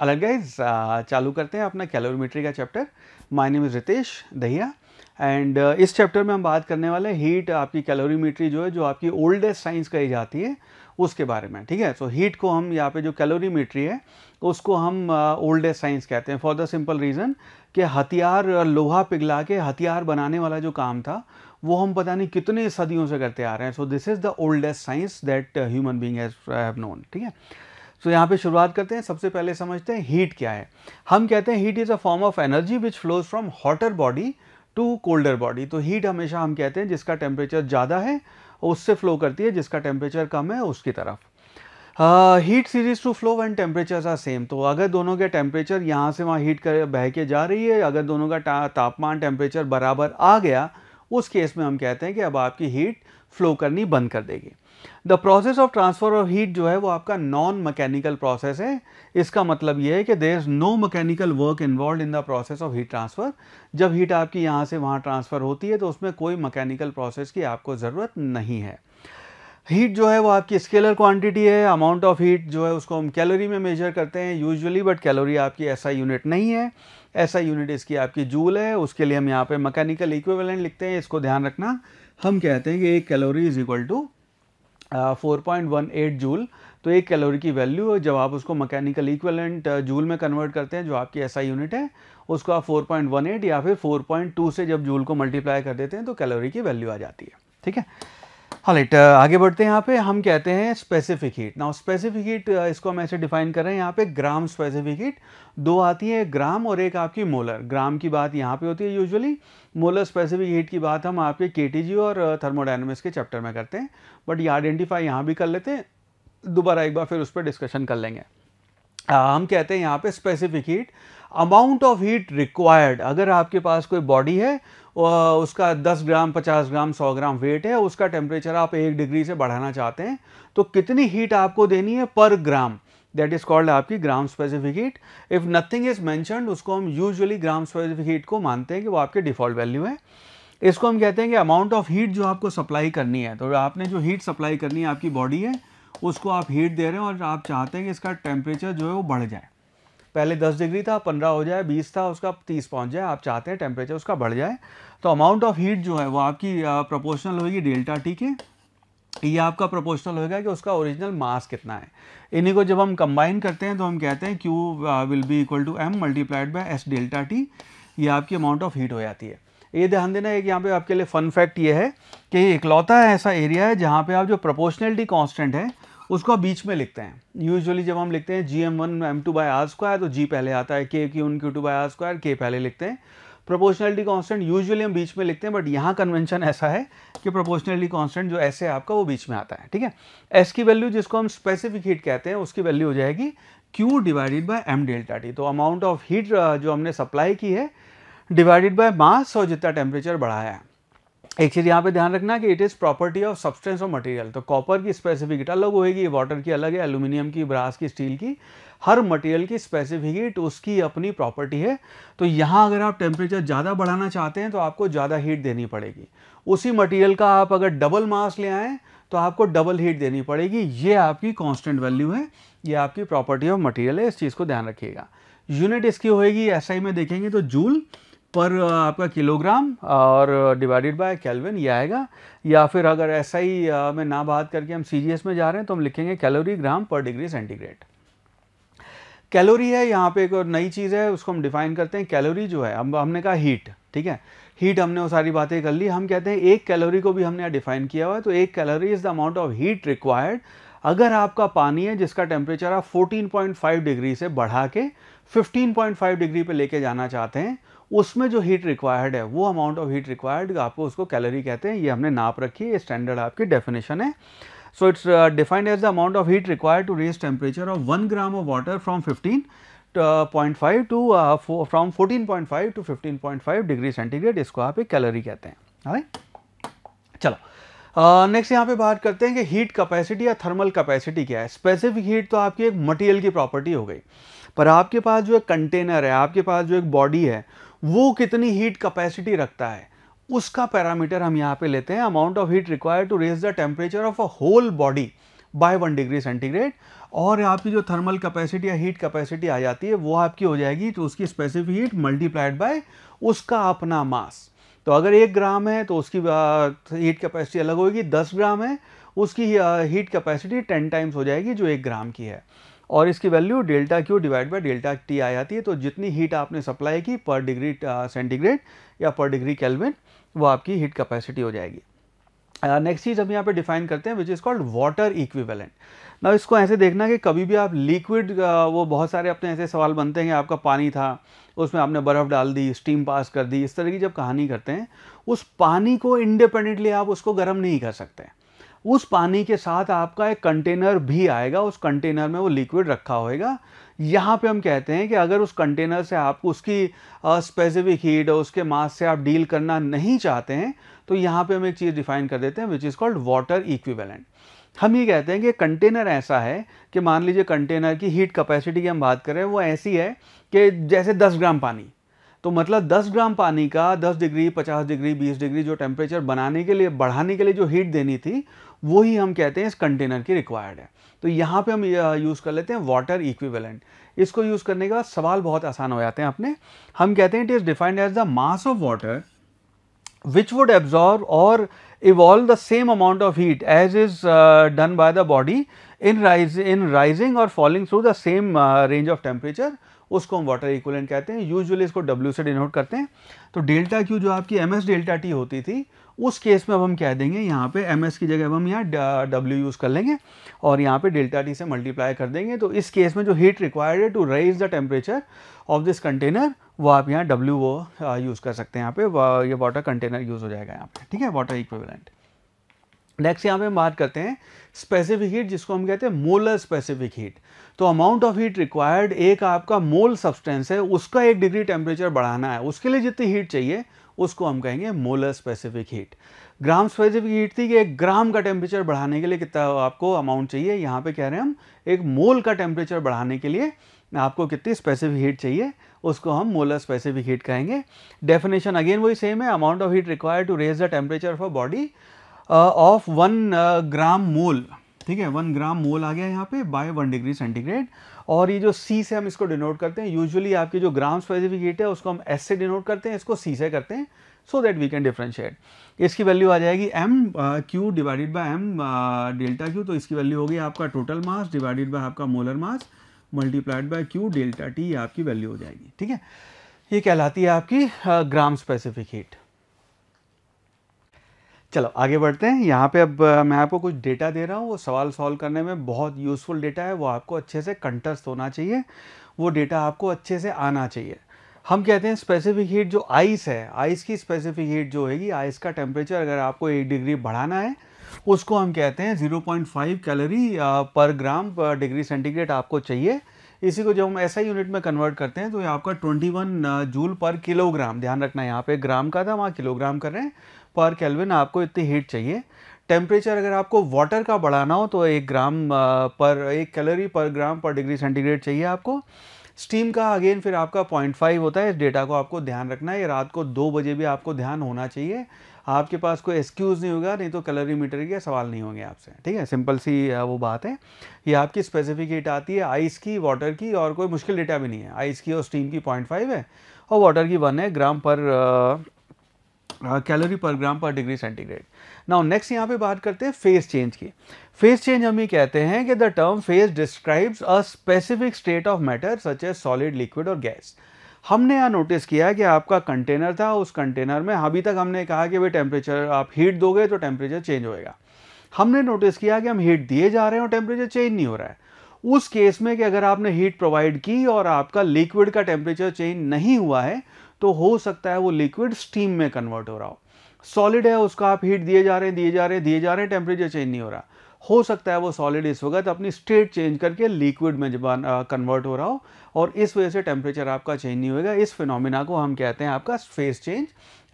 अलग guys uh, चालू करते हैं अपना कैलोरीमेट्री का chapter my name is Ritesh Dahiya and इस चैप्टर में हम बात करने वाले हैं हीट आपकी कैलोरीमेट्री जो है जो आपकी ओल्डेस्ट साइंस कही जाती है उसके बारे में ठीक है सो so, हीट को हम यहाँ पे जो कैलोरीमेट्री है उसको हम ओल्डेस्ट uh, साइंस कहते हैं फॉर द सिंपल रीज़न कि हथियार लोहा पिघला के हथियार बनाने वाला जो काम था वो हम पता नहीं कितने सदियों से करते आ रहे हैं so this is the oldest science that human being has known ठीक है सो so, यहाँ पे शुरुआत करते हैं सबसे पहले समझते हैं हीट क्या है हम कहते हैं heat is a form of energy which flows from hotter body to colder body तो हीट हमेशा हम कहते हैं जिसका टेम्परेचर ज़्यादा है उससे फ्लो करती है जिसका टेम्परेचर कम है उसकी तरफ हीट सीरीज to flow and temperature are same तो अगर दोनों के टेम्परेचर यहाँ से वहाँ हीट कर बह के जा रही है अगर दोनों का ता, तापमान टेम्परेचर बराबर आ गया उस केस में हम कहते हैं कि अब आपकी हीट फ्लो करनी बंद कर देगी the process of transfer of heat जो है वो आपका नॉन मैकेनिकल प्रोसेस है इसका मतलब ये है कि there is no mechanical work involve in the process of heat transfer जब हीट आपकी यहाँ से वहाँ ट्रांसफ़र होती है तो उसमें कोई मैकेनिकल प्रोसेस की आपको ज़रूरत नहीं है हीट जो है वो आपकी स्केलर क्वांटिटी है अमाउंट ऑफ हीट जो है उसको हम कैलोरी में मेजर करते हैं यूजुअली बट कैलोरी आपकी ऐसा यूनिट नहीं है ऐसा यूनिट इसकी आपकी जूल है उसके लिए हम यहाँ पे मैकेनिकल इक्विवेलेंट लिखते हैं इसको ध्यान रखना हम कहते हैं कि एक calorie is equal to four point one eight joule तो एक कैलोरी की वैल्यू जब आप उसको मैकेनिकल इक्वलेंट जूल में कन्वर्ट करते हैं जो आपकी ऐसा यूनिट है उसको आप 4.18 या फिर 4.2 से जब जूल को मल्टीप्लाई कर देते हैं तो कैलोरी की वैल्यू आ जाती है ठीक है लेट हाँ, uh, आगे बढ़ते हैं यहाँ पे हम कहते हैं specific heat now specific heat इसको हम ऐसे डिफाइन कर रहे हैं यहाँ पे ग्राम स्पेसिफिक हीट दो आती है ग्राम और एक आपकी मोलर ग्राम की बात यहाँ पे होती है यूजुअली मोलर स्पेसिफिक हीट की बात हम आपके uh, के और थर्मोडाइनमिक्स के चैप्टर में करते हैं बट ये आइडेंटिफाई यहाँ भी कर लेते हैं दोबारा एक बार फिर उस पर डिस्कशन कर लेंगे आ, uh, हम कहते हैं यहाँ पे specific heat amount of heat required अगर आपके पास कोई बॉडी है उसका 10 ग्राम 50 ग्राम 100 ग्राम वेट है उसका टेम्परेचर आप एक डिग्री से बढ़ाना चाहते हैं तो कितनी हीट आपको देनी है पर ग्राम दैट इज़ कॉल्ड आपकी gram specific heat if nothing is mention उसको हम यूजली ग्राम स्पेसिफिक हीट को मानते हैं कि वो आपके डिफ़ॉल्ट वैल्यू है इसको हम कहते हैं कि अमाउंट ऑफ हीट जो आपको सप्लाई करनी है तो आपने जो हीट सप्लाई करनी है आपकी बॉडी है उसको आप हीट दे रहे हैं और आप चाहते हैं कि इसका टेम्परेचर जो है वो बढ़ जाए पहले 10 डिग्री था 15 हो जाए 20 था उसका 30 पहुंच जाए आप चाहते हैं टेम्परेचर उसका बढ़ जाए तो अमाउंट ऑफ हीट जो है वो आपकी प्रोपोर्शनल होगी डेल्टा टी के ये आपका प्रोपोर्शनल होगा कि उसका ओरिजिनल मास कितना है इन्हीं को जब हम कंबाइन करते हैं तो हम कहते हैं Q will be equal to M multiplied by S delta T ये आपकी अमाउंट ऑफ हीट हो जाती है ये ध्यान देना है कि यहाँ पे आपके लिए फन फैक्ट ये है कि इकलौता ऐसा एरिया है जहाँ पे आप जो प्रोपोर्शनलिटी कांस्टेंट है उसको बीच में लिखते हैं यूजुअली जब हम लिखते हैं G M one M two by R square तो जी पहले आता है के Q one Q two by R square के पहले लिखते हैं प्रोपोर्शनलिटी कॉन्स्टेंट यूजुअली हम बीच में लिखते हैं बट यहाँ कन्वेंशन ऐसा है कि प्रोपोर्शनलिटी कॉन्सटेंट जो ऐसे है आपका वो बीच में आता है ठीक है एस की वैल्यू जिसको हम स्पेसिफिक हीट कहते हैं उसकी वैल्यू हो जाएगी Q divided by M delta T तो अमाउंट ऑफ हीट जो हमने सप्लाई की है डिवाइडेड बाय मास और जितना टेम्परेचर बढ़ाया है एक चीज़ यहाँ पे ध्यान रखना कि it is property of substance और मटेरियल तो कॉपर की स्पेसिफिकेट अलग होएगी वाटर की अलग है एल्यूमिनियम की ब्रास की स्टील की हर मटेरियल की स्पेसिफिकेट उसकी अपनी प्रॉपर्टी है तो यहाँ अगर आप टेम्परेचर ज़्यादा बढ़ाना चाहते हैं तो आपको ज़्यादा हीट देनी पड़ेगी उसी मटेरियल का आप अगर डबल मास ले आएँ तो आपको डबल हीट देनी पड़ेगी ये आपकी कॉन्स्टेंट वैल्यू है ये आपकी प्रॉपर्टी ऑफ मटीरियल है इस चीज़ को ध्यान रखिएगा यूनिट इसकी होएगी एसआई में देखेंगे तो जूल पर आपका किलोग्राम और डिवाइडेड बाय कैलविन ये आएगा या फिर अगर ऐसा ही में ना बात करके हम सी में जा रहे हैं तो हम लिखेंगे कैलोरी ग्राम पर डिग्री सेंटीग्रेड कैलोरी है यहाँ पे एक और नई चीज़ है उसको हम डिफाइन करते हैं कैलोरी जो है हम हमने कहा हीट ठीक है हीट हमने वो सारी बातें कर ली हम कहते हैं एक कैलोरी को भी हमने यहाँ डिफाइन किया हुआ है तो एक calorie is the amount of heat required अगर आपका पानी है जिसका टेम्परेचर आप 14.5 डिग्री से बढ़ा के 15.5 डिग्री पे लेके जाना चाहते हैं उसमें जो हीट रिक्वायर्ड है वो अमाउंट ऑफ हीट रिक्वायर्ड आपको उसको कैलोरी कहते हैं ये हमने नाप रखी है ये स्टैंडर्ड आपकी डेफिनेशन है so it's defined as the amount of heat required to raise temperature of one gram of water from fifteen point five to from fourteen point five to fifteen point five degree centigrade इसको आप एक calorie कहते हैं right? चलो next uh, यहाँ पे बात करते हैं कि हीट कैपेसिटी या थर्मल कैपेसिटी क्या है स्पेसिफिक हीट तो आपकी एक मटेरियल की प्रॉपर्टी हो गई पर आपके पास जो एक कंटेनर है आपके पास जो एक बॉडी है वो कितनी हीट कैपेसिटी रखता है उसका पैरामीटर हम यहाँ पे लेते हैं amount of heat required to raise the temperature of a whole body by one degree centigrade और आपकी जो थर्मल कैपेसिटी या हीट कैपेसिटी आ जाती है वो आपकी हो जाएगी तो उसकी स्पेसिफिक हीट मल्टीप्लाइड बाय उसका अपना मास तो अगर एक ग्राम है तो उसकी हीट कैपेसिटी अलग होगी दस ग्राम है उसकी हीट कैपेसिटी टेन टाइम्स हो जाएगी जो एक ग्राम की है और इसकी value delta Q divide by delta T आ जाती है तो जितनी हीट आपने सप्लाई की पर डिग्री सेंटीग्रेड या पर डिग्री कैलविन वो आपकी हीट कैपेसिटी हो जाएगी नेक्स्ट uh, चीज़ हम यहाँ पे डिफाइन करते हैं which is called water equivalent ना इसको ऐसे देखना कि कभी भी आप लिक्विड uh, वो बहुत सारे अपने ऐसे सवाल बनते हैं आपका पानी था उसमें आपने बर्फ़ डाल दी स्टीम पास कर दी इस तरह की जब कहानी करते हैं उस पानी को इंडिपेंडेंटली आप उसको गर्म नहीं कर सकते हैं उस पानी के साथ आपका एक कंटेनर भी आएगा उस कंटेनर में वो लिक्विड रखा होएगा यहाँ पे हम कहते हैं कि अगर उस कंटेनर से आपको उसकी स्पेसिफिक हीट और उसके मास से आप डील करना नहीं चाहते हैं तो यहाँ पे हम एक चीज़ डिफाइन कर देते हैं which is called water equivalent हम ये कहते हैं कि कंटेनर ऐसा है कि मान लीजिए कंटेनर की हीट कैपेसिटी की हम बात करें वो ऐसी है कि जैसे 10 ग्राम पानी तो मतलब 10 ग्राम पानी का 10 डिग्री 50 डिग्री 20 डिग्री जो टेम्परेचर बनाने के लिए बढ़ाने के लिए जो हीट देनी थी वो ही हम कहते हैं इस कंटेनर की रिक्वायर्ड है तो यहाँ पे हम यूज़ कर लेते हैं वाटर इक्विवेलेंट इसको यूज़ करने के बाद सवाल बहुत आसान हो जाते हैं अपने हम कहते हैं it is defined as the mass of water which would absorb और evolve the same amount of heat as is done by the body in rise in rising और falling through the same range of temperature उसको हम water equivalent कहते हैं usually इसको W से denote करते हैं तो डेल्टा क्यू जो आपकी एम एस डेल्टा टी होती थी उस केस में अब हम कह देंगे यहाँ पे एम की जगह अब हम यहाँ डब्ल्यू यूज़ कर लेंगे और यहाँ पे डेल्टा टी से मल्टीप्लाई कर देंगे तो इस केस में जो हीट रिक्वायर्ड है to raise the temperature of this container वो आप यहाँ डब्ल्यू वो यूज़ कर सकते हैं यहाँ पे ये वाटर कंटेनर यूज़ हो जाएगा यहाँ पे ठीक है वाटर इक्विवलेंट नेक्स्ट यहाँ पे हम बात करते हैं स्पेसिफिक हीट जिसको हम कहते हैं मोलर स्पेसिफिक हीट तो अमाउंट ऑफ हीट रिक्वायर्ड एक आपका मोल सब्सटेंस है उसका एक डिग्री टेम्परेचर बढ़ाना है उसके लिए जितनी हीट चाहिए उसको हम कहेंगे molar specific heat gram specific heat थी कि एक ग्राम का टेम्परेचर बढ़ाने के लिए कितना आपको अमाउंट चाहिए यहाँ पे कह रहे हैं हम एक मोल का टेम्परेचर बढ़ाने के लिए आपको कितनी स्पेसिफिक हीट चाहिए उसको हम मोलर स्पेसिफिक हीट कहेंगे डेफिनेशन अगेन वही सेम है amount of heat require to raise the temperature of a body of one gram mole ठीक है वन ग्राम मोल आ गया यहाँ पे बाय वन डिग्री सेंटीग्रेड और ये जो सी से हम इसको डिनोट करते हैं यूजुअली आपकी जो ग्राम स्पेसिफिक है उसको हम एस से डिनोट करते हैं इसको सी से करते हैं so that we can differentiate इसकी वैल्यू आ जाएगी M Q divided by M delta Q तो इसकी वैल्यू होगी आपका टोटल मास डिवाइडेड बाय आपका molar mass multiplied by Q delta T आपकी वैल्यू हो जाएगी ठीक है ये कहलाती है आपकी ग्राम स्पेसिफिक हीट चलो आगे बढ़ते हैं यहाँ पे अब मैं आपको कुछ डेटा दे रहा हूँ वो सवाल सॉल्व करने में बहुत यूज़फुल डेटा है वो आपको अच्छे से कंटस्ट होना चाहिए वो डेटा आपको अच्छे से आना चाहिए हम कहते हैं स्पेसिफिक हीट जो आइस है आइस की स्पेसिफिक हीट जो होगी आइस का टेम्परेचर अगर आपको एक डिग्री बढ़ाना है उसको हम कहते हैं जीरो कैलोरी पर ग्राम पर डिग्री सेंटीग्रेड आपको चाहिए इसी को जब हम ऐसा यूनिट में कन्वर्ट करते हैं तो ये आपका 21 जूल पर किलोग्राम ध्यान रखना है यहाँ पे ग्राम का था वहाँ किलोग्राम कर रहे हैं पर केल्विन आपको इतनी हीट चाहिए टेम्परेचर अगर आपको वाटर का बढ़ाना हो तो एक ग्राम पर एक कैलोरी पर ग्राम पर डिग्री सेंटीग्रेड चाहिए आपको स्टीम का अगेन फिर आपका पॉइंट फाइव होता है इस डेटा को आपको ध्यान रखना है रात को दो बजे भी आपको ध्यान होना चाहिए आपके पास कोई एक्सक्यूज़ नहीं होगा नहीं तो कैलोरी मीटर के सवाल नहीं होंगे आपसे ठीक है सिंपल सी वो बात है ये आपकी स्पेसिफिक हीट आती है आइस की वाटर की और कोई मुश्किल डेटा भी नहीं है आइस की और स्टीम की पॉइंट फाइव है और वाटर की वन है ग्राम पर कैलोरी पर ग्राम पर डिग्री सेंटीग्रेड नाउ नेक्स्ट यहाँ पे बात करते हैं फेस चेंज की फेस चेंज हम ये कहते हैं कि the term phase describes a specific state of matter such as solid liquid और गैस हमने यहाँ नोटिस किया कि आपका कंटेनर था उस कंटेनर में अभी तक हमने कहा कि भाई टेम्परेचर आप हीट दोगे तो टेम्परेचर चेंज होएगा हमने नोटिस किया कि हम हीट दिए जा रहे हैं और टेम्परेचर चेंज नहीं हो रहा है उस केस में कि अगर आपने हीट प्रोवाइड की और आपका लिक्विड का टेम्परेचर चेंज नहीं हुआ है तो हो सकता है वो लिक्विड स्टीम में कन्वर्ट हो रहा हो सॉलिड है उसका आप हीट दिए जा रहे हैं दिए जा रहे हैं दिए जा रहे हैं टेम्परेचर चेंज नहीं हो रहा हो सकता है वो सॉलिड इस वक्त अपनी स्टेट चेंज करके लिक्विड में जब कन्वर्ट हो रहा हो और इस वजह से टेम्परेचर आपका चेंज नहीं होगा इस फिनोमिना को हम कहते हैं आपका फेस चेंज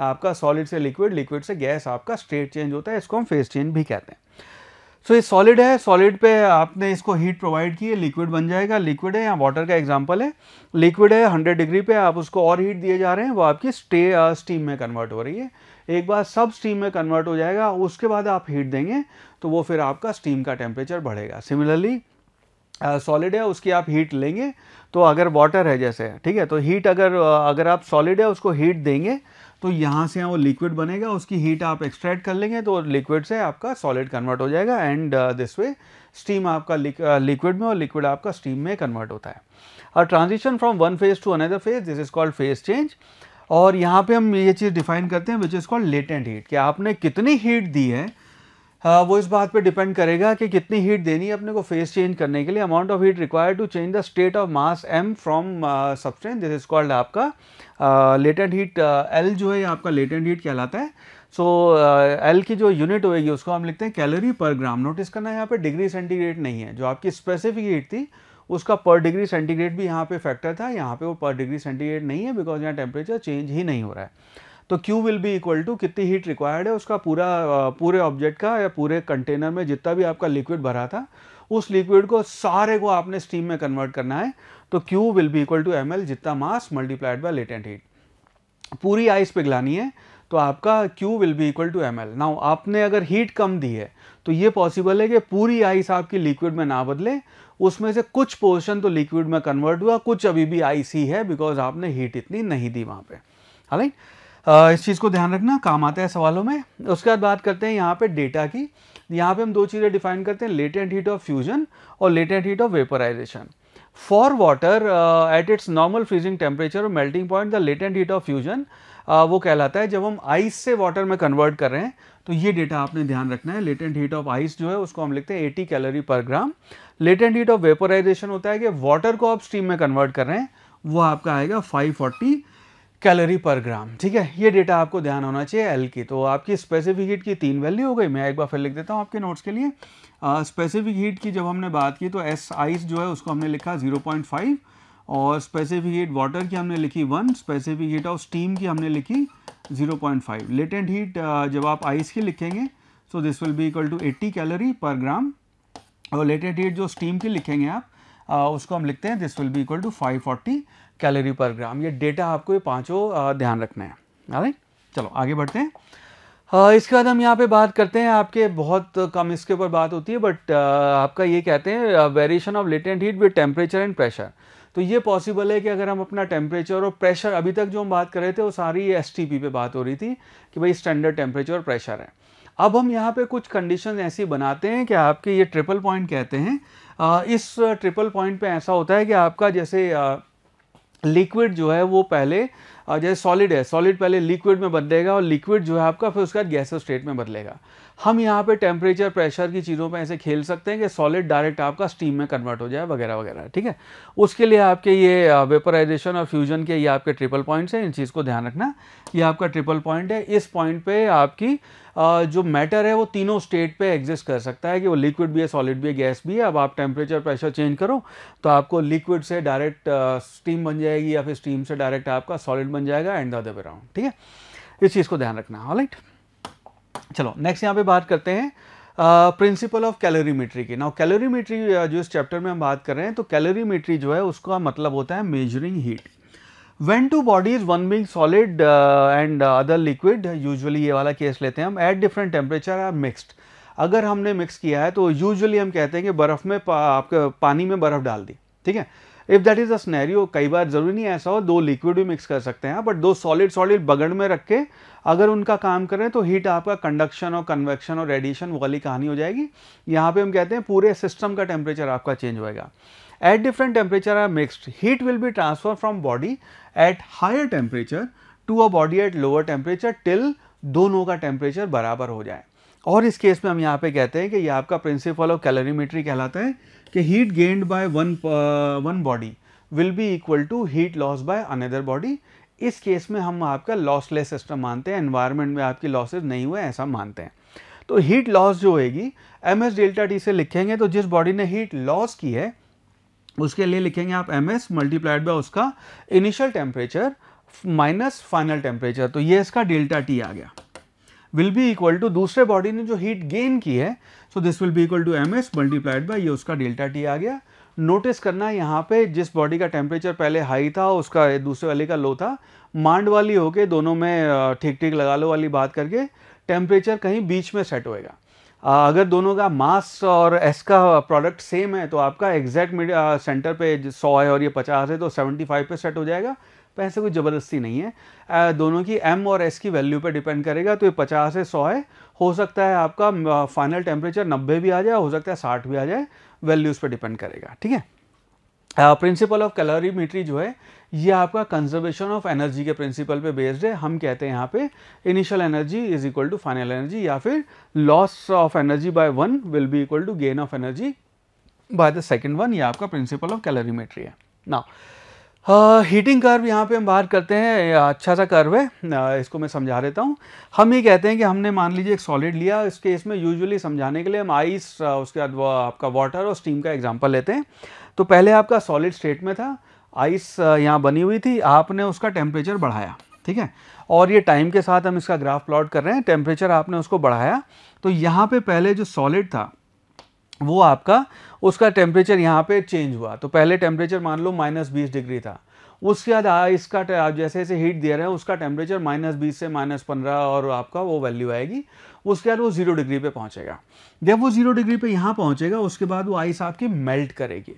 आपका सॉलिड से लिक्विड लिक्विड से गैस आपका स्टेट चेंज होता है इसको हम फेस चेंज भी कहते हैं सो ये सॉलिड है सॉलिड पे आपने इसको हीट प्रोवाइड की है लिक्विड बन जाएगा लिक्विड है या वाटर का एग्जांपल है लिक्विड है 100 डिग्री पे आप उसको और हीट दिए जा रहे हैं वो आपकी स्टे स्टीम में कन्वर्ट हो रही है एक बार सब स्टीम में कन्वर्ट हो जाएगा उसके बाद आप हीट देंगे तो वो फिर आपका स्टीम का टेम्परेचर बढ़ेगा सिमिलरली सॉलिड uh, है उसकी आप हीट लेंगे तो अगर वाटर है जैसे ठीक है तो हीट अगर अगर आप सॉलिड है उसको हीट देंगे तो यहाँ से यहाँ वो लिक्विड बनेगा उसकी हीट आप एक्सट्रैक्ट कर लेंगे तो लिक्विड से आपका सॉलिड कन्वर्ट हो जाएगा एंड दिस वे स्टीम आपका लिक्विड uh, में और लिक्विड आपका स्टीम में कन्वर्ट होता है और transition from one phase to another phase this is called phase change और यहाँ पे हम ये चीज़ डिफाइन करते हैं which is called latent heat कि आपने कितनी हीट दी है हाँ वो इस बात पे डिपेंड करेगा कि कितनी हीट देनी है अपने को फेस चेंज करने के लिए amount of heat required to change the state of mass M from substance this is called आपका लेटेंट हीट एल जो है आपका लेटेंट हीट कहलाता है सो so, एल uh, की जो यूनिट होएगी उसको हम लिखते हैं कैलोरी पर ग्राम नोटिस करना यहाँ पे डिग्री सेंटीग्रेड नहीं है जो आपकी स्पेसिफिक हीट थी उसका पर डिग्री सेंटीग्रेड भी यहाँ पे फैक्टर था यहाँ पे वो पर डिग्री सेंटीग्रेड नहीं है बिकॉज यहाँ टेम्परेचर चेंज ही नहीं हो रहा है तो Q will be equal to कितनी हीट रिक्वायर्ड है उसका पूरा पूरे ऑब्जेक्ट का या पूरे कंटेनर में जितना भी आपका लिक्विड भरा था उस लिक्विड को सारे को आपने स्टीम में कन्वर्ट करना है तो Q will be equal to M जितना mass multiplied by latent heat पूरी आइस पिघलानी है तो आपका Q will be equal to M L now आपने अगर हीट कम दी है तो ये पॉसिबल है कि पूरी आइस आपकी लिक्विड में ना बदले उसमें से कुछ पोर्शन तो लिक्विड में कन्वर्ट हुआ कुछ अभी भी आइस ही है बिकॉज आपने हीट इतनी नहीं दी वहाँ पे राइट इस चीज़ को ध्यान रखना काम आता है सवालों में उसके बाद बात करते हैं यहाँ पे डेटा की यहाँ पे हम दो चीज़ें डिफाइन करते हैं लेटेंट हीट ऑफ फ्यूजन और latent heat of vaporization for water at its normal freezing temperature और melting point the latent heat of fusion वो कहलाता है जब हम आइस से वाटर में कन्वर्ट कर रहे हैं तो ये डेटा आपने ध्यान रखना है लेटेंट हीट ऑफ आइस जो है उसको हम लिखते हैं eighty calorie per gram latent heat of vaporization होता है कि वाटर को आप स्टीम में कन्वर्ट कर रहे हैं वो आपका आएगा फाइव फोर्टी कैलोरी पर ग्राम ठीक है ये डेटा आपको ध्यान होना चाहिए एल की तो आपकी स्पेसिफिक हीट की तीन वैल्यू हो गई मैं एक बार फिर लिख देता हूँ आपके नोट्स के लिए स्पेसिफिक हीट की जब हमने बात की तो एस आइस जो है उसको हमने लिखा 0.5 और स्पेसिफिक हीट वाटर की हमने लिखी one specific heat of steam की हमने लिखी 0.5 लेटेंट हीट जब आप आइस की लिखेंगे so this will be equal to eighty calorie per gram और लेटेंट हीट जो स्टीम की लिखेंगे आप उसको हम लिखते हैं this will be equal to forty calorie per gram ये डेटा आपको ये पाँचों ध्यान रखना है अरे चलो आगे बढ़ते हैं इसके बाद हम यहाँ पे बात करते हैं आपके बहुत कम इसके ऊपर बात होती है बट आपका ये कहते हैं variation of latent heat with temperature and pressure तो ये पॉसिबल है कि अगर हम अपना टेम्परेचर और प्रेशर अभी तक जो हम बात कर रहे थे वो सारी एस पे बात हो रही थी कि भाई स्टैंडर्ड टेम्परेचर और प्रेशर है अब हम यहाँ पे कुछ कंडीशन ऐसी बनाते हैं कि आपके ये ट्रिपल पॉइंट कहते हैं इस ट्रिपल पॉइंट पे ऐसा होता है कि आपका जैसे लिक्विड जो है वो पहले जैसे सॉलिड है सॉलिड पहले लिक्विड में बदलेगा और लिक्विड जो है आपका फिर उसके बाद गैसो स्टेट में बदलेगा हम यहाँ पे टेम्परेचर प्रेशर की चीज़ों पे ऐसे खेल सकते हैं कि सॉलिड डायरेक्ट आपका स्टीम में कन्वर्ट हो जाए वगैरह वगैरह ठीक है उसके लिए आपके ये वेपराइजेशन uh, और फ्यूजन के ये आपके ट्रिपल पॉइंट्स हैं इन चीज़ को ध्यान रखना ये आपका ट्रिपल पॉइंट है इस पॉइंट पर आपकी uh, जो मैटर है वो तीनों स्टेट पे एग्जिस्ट कर सकता है कि वो लिक्विड भी है सॉलिड भी है गैस भी है अब आप टेम्परेचर प्रेशर चेंज करो तो आपको लिक्विड से डायरेक्ट स्टीम uh, बन जाएगी या फिर स्टीम से डायरेक्ट आपका सॉलिड बन जाएगा and the other way round ठीक है इस चीज़ को ध्यान रखना राइट चलो नेक्स्ट यहाँ पे बात करते हैं प्रिंसिपल ऑफ कैलोरीमेट्री की नाउ कैलोरीमेट्री जो इस चैप्टर में हम बात कर रहे हैं तो कैलोरीमेट्री जो है उसका मतलब होता है measuring heat when two bodies one being solid and other liquid usually ये वाला केस लेते हैं हम at different temperature are mixed अगर हमने मिक्स किया है तो यूजअली हम कहते हैं कि बर्फ़ में पा, आपके पानी में बर्फ़ डाल दी ठीक है if that is a scenario कई बार ज़रूरी नहीं ऐसा हो दो लिक्विड भी मिक्स कर सकते हैं बट हाँ, दो सॉलिड सॉलिड बगड़ में रख के अगर उनका काम करें तो हीट आपका कंडक्शन और कन्वेक्शन और रेडिएशन वाली कहानी हो जाएगी यहाँ पे हम कहते हैं पूरे सिस्टम का टेम्परेचर आपका चेंज होएगा at different temperature are mixed heat will be transfer from body at higher temperature to a body at lower temperature till दोनों का टेम्परेचर बराबर हो जाए और इस केस में हम यहाँ पे कहते हैं कि ये आपका प्रिंसिपल ऑफ कैलोरीमेट्री कहलाता है कि heat gained by one one body will be equal to heat loss by another body इस केस में हम आपका लॉसलेस सिस्टम मानते हैं एनवायरनमेंट में आपकी लॉसेज नहीं हुए ऐसा मानते हैं तो हीट लॉस जो होएगी एम एस डेल्टा टी से लिखेंगे तो जिस बॉडी ने हीट लॉस की है उसके लिए लिखेंगे आप एम एस मल्टीप्लाइड बाय उसका initial temperature minus final temperature तो ये इसका डेल्टा टी आ गया विल बी इक्वल टू दूसरे बॉडी ने जो हीट गेन की है so this will be equal to M S multiplied by ये उसका डेल्टा टी आ गया नोटिस करना यहाँ पे जिस बॉडी का टेम्परेचर पहले हाई था उसका दूसरे वाले का लो था मांड वाली होके दोनों में ठीक ठीक लगा लो वाली बात करके टेम्परेचर कहीं बीच में सेट होएगा अगर दोनों का मास और एस का प्रोडक्ट सेम है तो आपका एग्जैक्ट सेंटर पे सौ है और ये पचास है तो सेवेंटी फाइव पर सेट हो जाएगा पैसे तो कोई ज़बरदस्ती नहीं है दोनों की एम और एस की वैल्यू पर डिपेंड करेगा तो ये पचास से सौ है हो सकता है आपका फाइनल टेम्परेचर नब्बे भी आ जाए हो सकता है साठ भी आ जाए वैल्यूज़ पर डिपेंड करेगा ठीक है प्रिंसिपल ऑफ कैलोरीमीट्री जो है ये आपका कंजर्वेशन ऑफ एनर्जी के प्रिंसिपल पे बेस्ड है हम कहते हैं यहाँ पे initial energy is equal to final energy या फिर loss of energy by one will be equal to gain of energy by the second one ये आपका प्रिंसिपल ऑफ कैलोरीमेट्री है ना हीटिंग हाँ, कर्व यहाँ पे हम बात करते हैं अच्छा सा कर्व है इसको मैं समझा देता हूँ हम ये कहते हैं कि हमने मान लीजिए एक सॉलिड लिया इसके इसमें यूजुअली समझाने के लिए हम आइस उसके बाद आपका वाटर और स्टीम का एग्जाम्पल लेते हैं तो पहले आपका सॉलिड स्टेट में था आइस यहाँ बनी हुई थी आपने उसका टेम्परेचर बढ़ाया ठीक है और ये टाइम के साथ हम इसका ग्राफ प्लॉट कर रहे हैं टेम्परेचर आपने उसको बढ़ाया तो यहाँ पर पहले जो सॉलिड था वो आपका उसका टेम्परेचर यहाँ पे चेंज हुआ तो पहले टेम्परेचर मान लो माइनस बीस डिग्री था उसके बाद इसका जैसे जैसे हीट दे रहे हैं उसका टेम्परेचर माइनस बीस से माइनस पंद्रह और आपका वो वैल्यू आएगी उसके बाद वो जीरो डिग्री पे पहुंचेगा जब वो जीरो डिग्री पे यहाँ पहुंचेगा उसके बाद वो आइस आपकी मेल्ट करेगी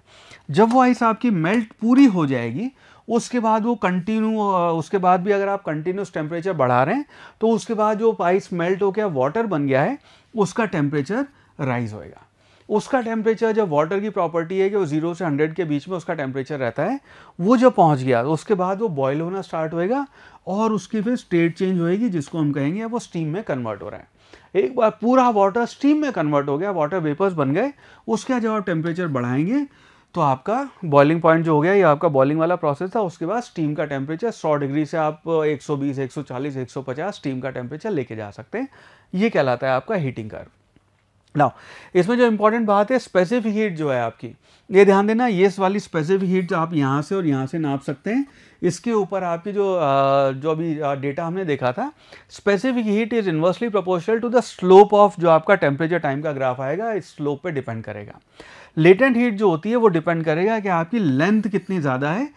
जब वो आइस आपकी मेल्ट पूरी हो जाएगी उसके बाद वो कंटिन्यू उसके बाद भी अगर आप कंटिन्यूस टेम्परेचर बढ़ा रहे हैं तो उसके बाद जो आइस मेल्ट हो गया वाटर बन गया है उसका टेम्परेचर राइज होएगा उसका टेम्परेचर जब वाटर की प्रॉपर्टी है कि वो जीरो से हंड्रेड के बीच में उसका टेम्परेचर रहता है वो जब पहुंच गया उसके बाद वो बॉयल होना स्टार्ट होएगा और उसकी फिर स्टेट चेंज होएगी जिसको हम कहेंगे वो स्टीम में कन्वर्ट हो रहा है एक बार पूरा वाटर स्टीम में कन्वर्ट हो गया वाटर वेपर्स बन गए उसके बाद जब आप टेम्परेचर बढ़ाएंगे तो आपका बॉइलिंग पॉइंट जो हो गया ये आपका बॉइलिंग वाला प्रोसेस था उसके बाद स्टीम का टेम्परेचर 100 डिग्री से आप 120, 140, 150 स्टीम का टेम्परेचर लेके जा सकते हैं ये कहलाता है आपका हीटिंग कर्व ना इसमें जो इंपॉर्टेंट बात है स्पेसिफिक हीट जो है आपकी ये ध्यान देना ये वाली स्पेसिफिक हीट आप यहाँ से और यहाँ से नाप सकते हैं इसके ऊपर आपकी जो जो अभी डेटा हमने देखा था specific heat is inversely proportional to the slope of जो आपका टेम्परेचर टाइम का ग्राफ आएगा इस स्लोप पे डिपेंड करेगा लेटेंट हीट जो होती है वो डिपेंड करेगा कि आपकी लेंथ कितनी ज़्यादा है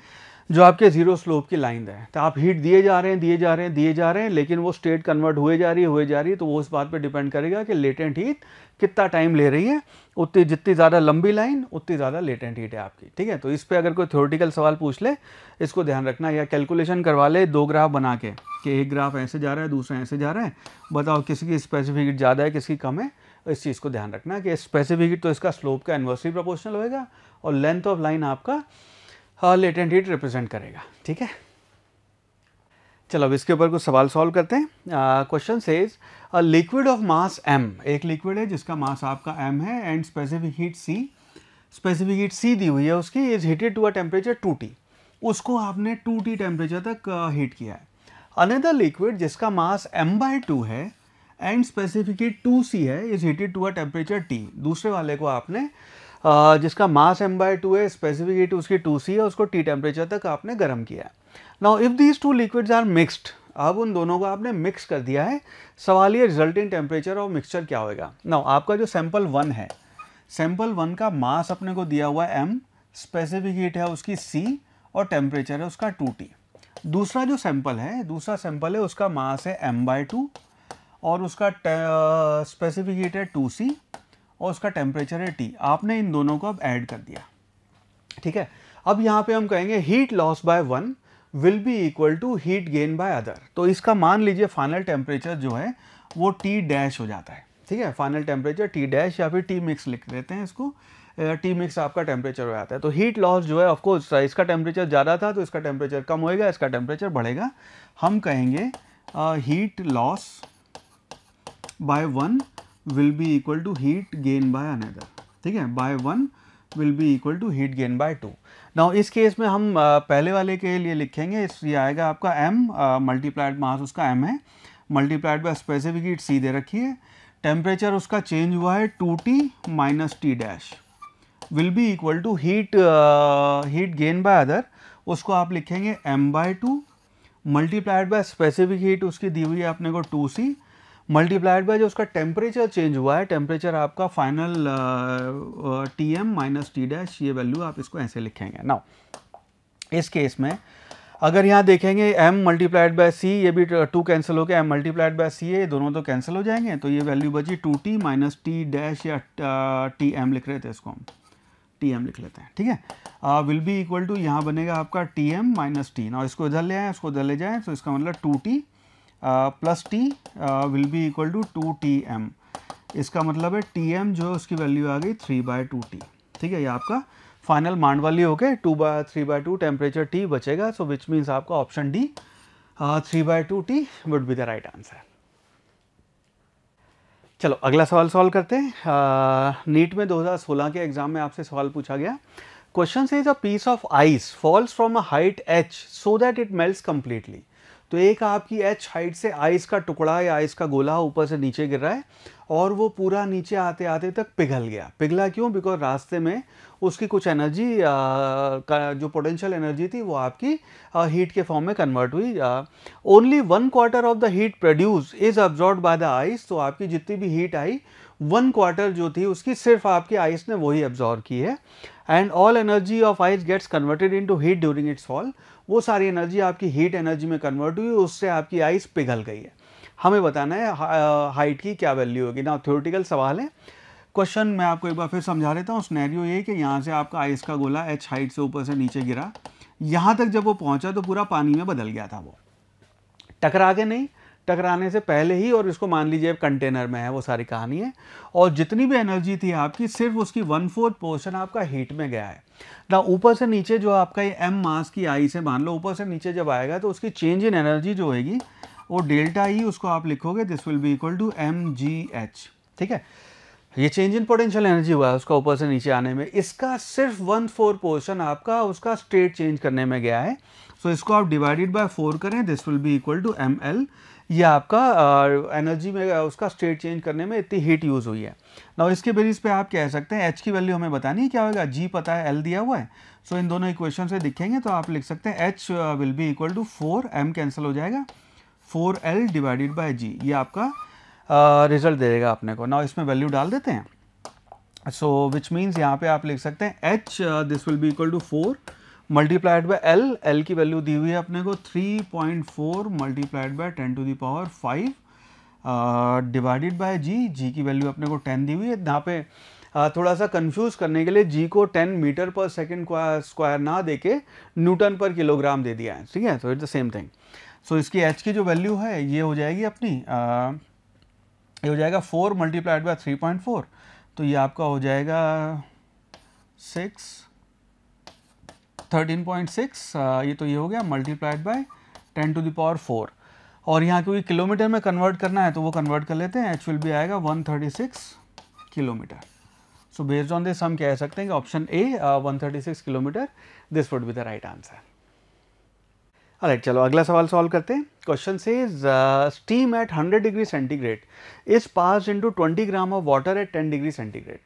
जो आपके ज़ीरो स्लोप की लाइन है तो आप हीट दिए जा रहे हैं दिए जा रहे हैं दिए जा रहे हैं लेकिन वो स्टेट कन्वर्ट हुए जा रही है हुए जा रही है तो वो उस बात पे डिपेंड करेगा कि लेटेंट हीट कितना टाइम ले रही है उतनी जितनी ज़्यादा लंबी लाइन उतनी ज़्यादा लेटेंट हीट है आपकी ठीक है तो इस पर अगर कोई थ्योरेटिकल सवाल पूछ ले इसको ध्यान रखना या कैलकुलेशन करवा ले दो ग्राफ बना के कि एक ग्राफ ऐसे जा रहा है दूसरा ऐसे जा रहा है बताओ किसी की स्पेसिफिक हीट ज़्यादा है किसकी कम है इस चीज़ को ध्यान रखना कि स्पेसिफिक हीट तो इसका स्लोप का एनवर्सरी प्रपोर्शनल होएगा और लेंथ ऑफ लाइन आपका लेटेंट हीट रिप्रेजेंट करेगा ठीक है चलो अब इसके ऊपर कुछ सवाल सॉल्व करते हैं question says a liquid of mass M एक लिक्विड है जिसका मास आपका एम है and specific heat C specific heat C दी हुई है उसकी is heated to a temperature two T उसको आपने टू टी टेम्परेचर तक हीट किया है अनदर लिक्विड जिसका मास एम बाई टू है एंड स्पेसिफिक हीट सी है is heated to a temperature T दूसरे वाले को आपने जिसका मास एम बाय टू है स्पेसिफिक हीट उसकी टू सी है उसको टी टेम्परेचर तक आपने गर्म किया है now if these two liquids are mixed अब उन दोनों को आपने मिक्स कर दिया है सवाल ये रिजल्टिंग टेम्परेचर और मिक्सचर क्या होएगा नाउ आपका जो सैम्पल वन है सैम्पल वन का मास अपने को दिया हुआ है एम स्पेसिफिक हीट है उसकी सी और टेम्परेचर है उसका टू टी दूसरा जो सैंपल है दूसरा सैंपल है उसका मास है एम बाई टू और उसका स्पेसिफिक हीट है टू सी और उसका टेम्परेचर है टी आपने इन दोनों को अब ऐड कर दिया ठीक है अब यहाँ पे हम कहेंगे heat loss by one will be equal to heat gain by other तो इसका मान लीजिए फाइनल टेम्परेचर जो है वो टी डैश हो जाता है ठीक है फाइनल टेम्परेचर टी डैश या फिर टी मिक्स लिख देते हैं इसको टी मिक्स आपका टेम्परेचर हो जाता है तो हीट लॉस जो है ऑफकोर्स इसका टेम्परेचर ज़्यादा था तो इसका टेम्परेचर कम होएगा इसका टेम्परेचर बढ़ेगा हम कहेंगे heat loss by one will be equal to heat gain by another ठीक है by one will be equal to heat gain by two. Now इस केस में हम पहले वाले के लिए लिखेंगे इस ये आएगा आपका m मल्टीप्लाइड मास उसका m है multiplied by specific heat C दे रखी है टेम्परेचर उसका चेंज हुआ है two T minus T dash will be equal to heat heat gain by other उसको आप लिखेंगे m by two multiplied by specific heat उसकी दी हुई है अपने को टू सी मल्टीप्लाइड बाय जो उसका टेम्परेचर चेंज हुआ है टेम्परेचर आपका final T M minus T dash ये वैल्यू आप इसको ऐसे लिखेंगे नाउ इस केस में अगर यहाँ देखेंगे m मल्टीप्लाइड बाय सी ये भी टू कैंसिल हो गया m मल्टीप्लाइड बाय सी ये दोनों तो कैंसिल हो जाएंगे तो ये वैल्यू बची two T minus T dash या टी uh, एम लिख रहे थे इसको हम टी एम लिख लेते हैं ठीक है विल बी इक्वल टू यहाँ बनेगा आपका टी एम माइनस टी ना इसको इधर ले आए इसको इधर ले जाएँ तो इसका मतलब two T plus T will be equal to two T M इसका मतलब है टी एम जो है उसकी वैल्यू आ गई थ्री बाय टू टी ठीक है ये आपका फाइनल मांड वाली हो गए two by three by two temperature T बचेगा सो विच मीन्स आपका option D three by two T would be the right answer चलो अगला सवाल सॉल्व करते हैं नीट में 2016 के एग्ज़ाम में आपसे सवाल पूछा गया question says is a piece of ice falls from a height H so that it melt completely तो एक आपकी एच हाइट से आइस का टुकड़ा या आइस का गोला ऊपर से नीचे गिर रहा है और वो पूरा नीचे आते आते तक पिघल गया पिघला क्यों बिकॉज रास्ते में उसकी कुछ एनर्जी जो पोटेंशियल एनर्जी थी वो आपकी हीट के फॉर्म में कन्वर्ट हुई only one quarter of the heat produce is absorb by the ice तो आपकी जितनी भी हीट आई वन क्वार्टर जो थी उसकी सिर्फ आपकी आइस ने वही एब्जॉर्व की है and all energy of ice gets converted into heat during its fall वो सारी एनर्जी आपकी हीट एनर्जी में कन्वर्ट हुई उससे आपकी आइस पिघल गई है हमें बताना है हा, हाइट की क्या वैल्यू होगी ना थ्योरेटिकल सवाल है क्वेश्चन मैं आपको एक बार फिर समझा लेता हूँ स्नैरियो ये कि यहाँ से आपका आइस का गोला एच हाइट से ऊपर से नीचे गिरा यहाँ तक जब वो पहुँचा तो पूरा पानी में बदल गया था वो टकरा के नहीं टकराने से पहले ही और इसको मान लीजिए कंटेनर में है वो सारी कहानी है और जितनी भी एनर्जी थी आपकी सिर्फ उसकी वन फोर्थ पोर्शन आपका हीट में गया है ना ऊपर से नीचे जो आपका ये एम मास की आई से मान लो ऊपर से नीचे जब आएगा तो उसकी चेंज इन एनर्जी जो होगी वो डेल्टा ई e उसको आप लिखोगे this will be equal to M G H ठीक है ये चेंज इन पोटेंशियल एनर्जी हुआ है उसका ऊपर से नीचे आने में इसका सिर्फ वन फोर पोर्शन आपका उसका स्टेट चेंज करने में गया है सो so इसको आप डिवाइडेड बाय फोर करें this will be equal to M L ये आपका एनर्जी में उसका स्टेट चेंज करने में इतनी हीट यूज़ हुई है ना इसके बेरिस पे आप कह सकते हैं एच की वैल्यू हमें बतानी है क्या होगा जी पता है एल दिया हुआ है सो so, इन दोनों इक्वेशन से दिखेंगे तो आप लिख सकते हैं H will be equal to four M cancel हो जाएगा four L divided by G ये आपका रिजल्ट uh, दे देगा अपने को ना इसमें वैल्यू डाल देते हैं सो विच मीन्स यहाँ पे आप लिख सकते हैं H this will be equal to four multiplied by L L की वैल्यू दी हुई है अपने को 3.4 point four multiplied by ten to the power five divided by G G की वैल्यू अपने को 10 दी हुई है यहाँ पे uh, थोड़ा सा कंफ्यूज करने के लिए जी को 10 मीटर पर सेकेंड स्क्वायर ना दे के न्यूटन पर किलोग्राम दे दिया है ठीक है so it's the same thing so इसकी एच की जो वैल्यू है ये हो जाएगी अपनी uh, ये हो जाएगा four multiplied by three point four तो ये आपका हो जाएगा सिक्स थर्टीन पॉइंट सिक्स ये तो ये हो गया multiplied by ten to the power four और यहाँ क्योंकि किलोमीटर में कन्वर्ट करना है तो वो कन्वर्ट कर लेते हैं एच विल भी आएगा one thirty six kilometre so based on this हम कह सकते हैं कि option A one thirty six kilometre this would be the right answer right चलो अगला सवाल सॉल्व करते हैं question says steam at 100 degree centigrade is pass into 20 gram of water at 10 degree centigrade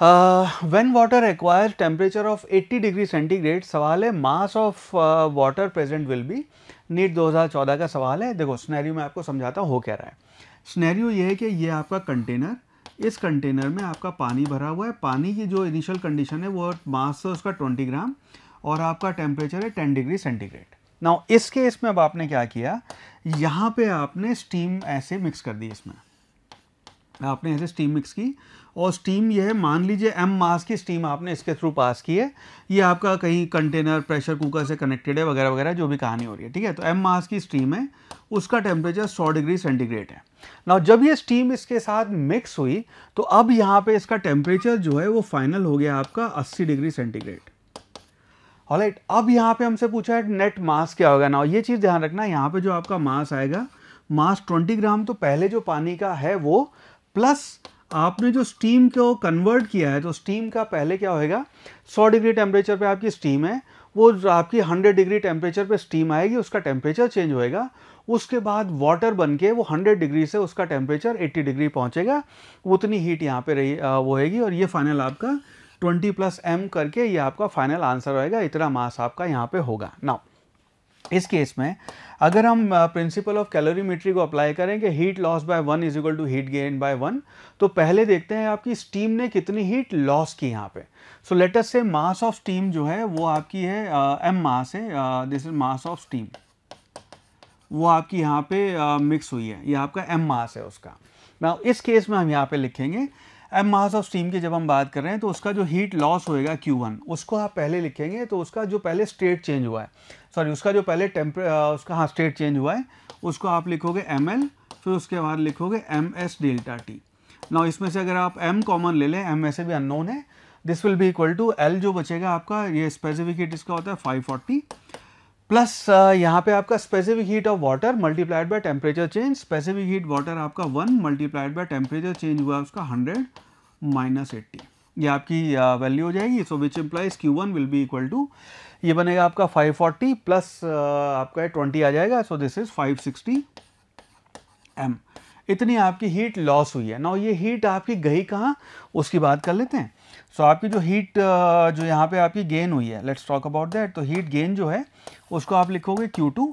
Uh, water water temperature of eighty 80 centigrade सवाल है mass of water present will B NEET 2014 का सवाल है देखो स्नैरियो में आपको समझाता हूँ हो क्या रहा है स्नैरियो ये है कि ये आपका कंटेनर इस कंटेनर में आपका पानी भरा हुआ है पानी की जो इनिशियल कंडीशन है वो मास है उसका 20 ग्राम और आपका टेम्परेचर है 10 डिग्री सेंटीग्रेड नाउ इस केस में अब आपने क्या किया यहाँ पे आपने स्टीम ऐसे मिक्स कर दी इसमें आपने ऐसे स्टीम मिक्स की और स्टीम ये है मान लीजिए एम मास की स्टीम आपने इसके थ्रू पास की है ये आपका कहीं कंटेनर प्रेशर कुकर से कनेक्टेड है वगैरह वगैरह जो भी कहानी हो रही है ठीक है तो एम मास की स्टीम है उसका टेम्परेचर 100 डिग्री सेंटीग्रेड है ना जब ये स्टीम इसके साथ मिक्स हुई तो अब यहाँ पे इसका टेम्परेचर जो है वो फाइनल हो गया आपका अस्सी डिग्री सेंटीग्रेड ऑलराइट अब यहाँ पे हमसे पूछा है नेट मास क्या होगा ना ये चीज़ ध्यान रखना यहाँ पे जो आपका मास आएगा मास 20 ग्राम तो पहले जो पानी का है वो प्लस आपने जो स्टीम को कन्वर्ट किया है तो स्टीम का पहले क्या होएगा 100 डिग्री टेम्परेचर पे आपकी स्टीम है वो आपकी 100 डिग्री टेम्परेचर पे स्टीम आएगी उसका टेम्परेचर चेंज होएगा उसके बाद वाटर बन के वो 100 डिग्री से उसका टेम्परेचर 80 डिग्री पहुँचेगा उतनी हीट यहाँ पर रही वो होएगी और ये फाइनल आपका 20 प्लस एम करके ये आपका फाइनल आंसर होएगा इतना मास आपका यहाँ पर होगा नाउ इस केस में अगर हम प्रिंसिपल ऑफ कैलोरीमेट्री को अप्लाई करें कि heat loss by one is equal to heat gain by one तो पहले देखते हैं आपकी स्टीम ने कितनी हीट लॉस की यहाँ पे सो अस से मास ऑफ स्टीम जो है वो आपकी है एम uh, मास है this is mass of steam वो आपकी यहाँ पे मिक्स uh, हुई है ये आपका एम मास है उसका ना इस केस में हम यहाँ पे लिखेंगे एम मास ऑफ स्टीम की जब हम बात कर रहे हैं तो उसका जो हीट लॉस होएगा Q1 उसको आप पहले लिखेंगे तो उसका जो पहले स्टेट चेंज हुआ है सॉरी उसका जो पहले टेम्परे उसका हाँ स्टेट चेंज हुआ है उसको आप लिखोगे एम एल फिर उसके बाद लिखोगे एम एस डेल्टा टी ना इसमें से अगर आप एम कॉमन ले लें एम ऐसे भी अननोन है this will be equal to L जो बचेगा आपका ये स्पेसिफिक हीट इसका होता है फोर्टी प्लस uh, यहाँ पे आपका specific heat of water multiplied by temperature change specific heat water आपका one multiplied by temperature change हुआ उसका हंड्रेड माइनस एट्टी ये आपकी वैल्यू uh, हो जाएगी so which implies Q one will be equal to ये बनेगा आपका 540 प्लस uh, आपका 20 आ जाएगा सो दिस इज़ 560 एम इतनी आपकी हीट लॉस हुई है ना ये हीट आपकी गई कहाँ उसकी बात कर लेते हैं सो so, आपकी जो हीट uh, जो यहाँ पे आपकी गेन हुई है लेट्स टॉक अबाउट दैट तो हीट गेन जो है उसको आप लिखोगे Q2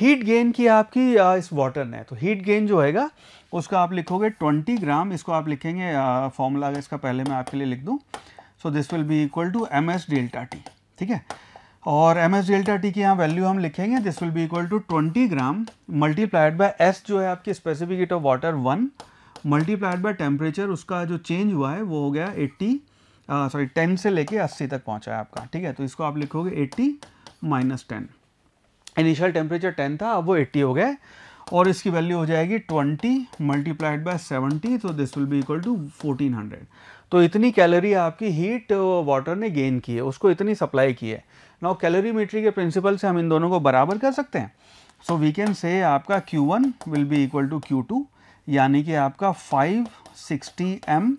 हीट गेन की आपकी uh, इस वाटर ने तो हीट गेन जो हैगा उसका आप लिखोगे 20 ग्राम इसको आप लिखेंगे फॉर्मूला uh, इसका पहले मैं आपके लिए लिख दूँ so this will be equal to M S delta T ठीक है और एम एस डेल्टा टी की यहाँ वैल्यू हम लिखेंगे this will be equal to twenty gram multiplied by S जो है आपकी specific heat of water one multiplied by temperature उसका जो चेंज हुआ है वो हो गया एट्टी सॉरी हाँ, टेन से लेके अस्सी तक पहुँचा है आपका ठीक है तो इसको आप लिखोगे eighty minus ten initial temperature ten था अब वो एट्टी हो गया और इसकी वैल्यू हो जाएगी twenty multiplied by seventy so this will be equal to fourteen hundred तो इतनी कैलोरी आपकी हीट वाटर ने गेन की है उसको इतनी सप्लाई की है नाउ मीटरी के प्रिंसिपल से हम इन दोनों को बराबर कर सकते हैं सो वी कैन से आपका Q one will be equal to Q यानी कि आपका five sixty M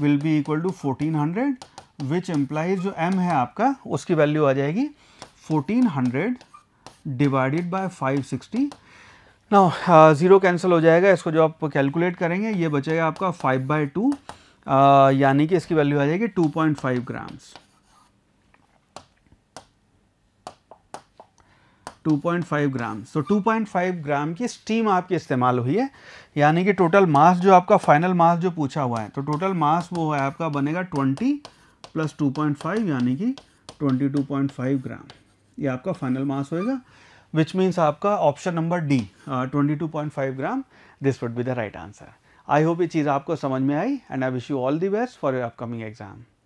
will be equal to 1400 which implies जो m है आपका उसकी वैल्यू आ जाएगी 1400 डिवाइडेड बाई फाइव सिक्सटी ना ज़ीरो कैंसिल हो जाएगा इसको जो आप कैलकुलेट करेंगे ये बचेगा आपका 5 बाई टू यानी कि इसकी वैल्यू आ जाएगी 2.5 ग्राम्स 2.5 ग्राम सो so, 2.5 ग्राम की स्टीम आपकी इस्तेमाल हुई है यानी कि टोटल मास जो आपका फाइनल मास जो पूछा हुआ है तो टोटल मास वो है आपका बनेगा 20 प्लस 2.5 यानी कि 22.5 ग्राम ये आपका फाइनल मास होएगा विच मीन्स आपका option number D twenty two point five gram this would be the right answer I hope ये चीज़ आपको समझ में आई and I wish you all the best for your upcoming exam